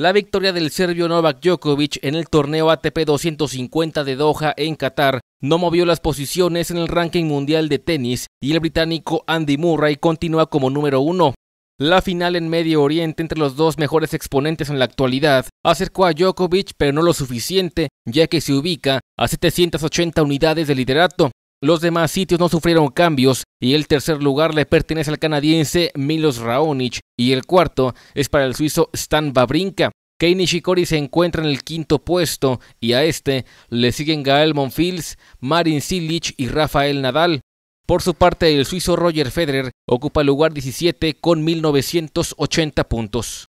La victoria del serbio Novak Djokovic en el torneo ATP 250 de Doha en Qatar no movió las posiciones en el ranking mundial de tenis y el británico Andy Murray continúa como número uno. La final en Medio Oriente entre los dos mejores exponentes en la actualidad acercó a Djokovic pero no lo suficiente, ya que se ubica a 780 unidades de liderato. Los demás sitios no sufrieron cambios y el tercer lugar le pertenece al canadiense Milos Raonic y el cuarto es para el suizo Stan Babrinka. Kei Nishikori se encuentra en el quinto puesto y a este le siguen Gael Monfils, Marin Cilic y Rafael Nadal. Por su parte, el suizo Roger Federer ocupa el lugar 17 con 1980 puntos.